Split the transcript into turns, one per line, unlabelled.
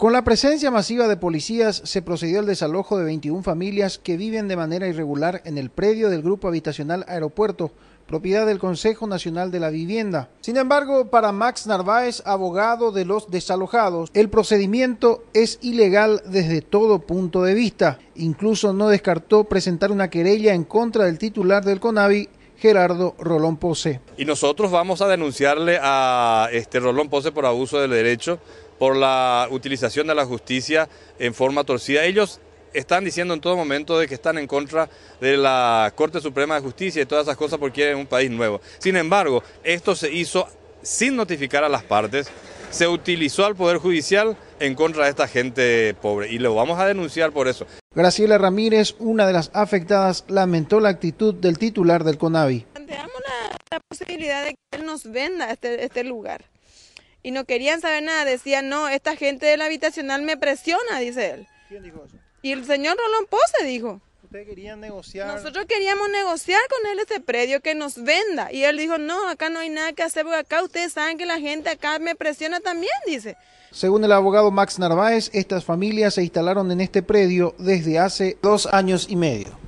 Con la presencia masiva de policías se procedió al desalojo de 21 familias que viven de manera irregular en el predio del Grupo Habitacional Aeropuerto, propiedad del Consejo Nacional de la Vivienda. Sin embargo, para Max Narváez, abogado de los desalojados, el procedimiento es ilegal desde todo punto de vista. Incluso no descartó presentar una querella en contra del titular del CONAVI, Gerardo Rolón Pose.
Y nosotros vamos a denunciarle a este Rolón Pose por abuso del derecho por la utilización de la justicia en forma torcida. Ellos están diciendo en todo momento de que están en contra de la Corte Suprema de Justicia y todas esas cosas porque quieren un país nuevo. Sin embargo, esto se hizo sin notificar a las partes, se utilizó al Poder Judicial en contra de esta gente pobre y lo vamos a denunciar por eso.
Graciela Ramírez, una de las afectadas, lamentó la actitud del titular del CONAVI. Planteamos
la, posibilidad de que él nos venda este, este lugar y no querían saber nada. Decían, no, esta gente del habitacional me presiona, dice él. ¿Quién dijo eso? Y el señor Rolón Pose dijo.
Ustedes querían negociar. Nosotros
queríamos negociar con él este predio que nos venda. Y él dijo, no, acá no hay nada que hacer porque acá ustedes saben que la gente acá me presiona también, dice.
Según el abogado Max Narváez, estas familias se instalaron en este predio desde hace dos años y medio.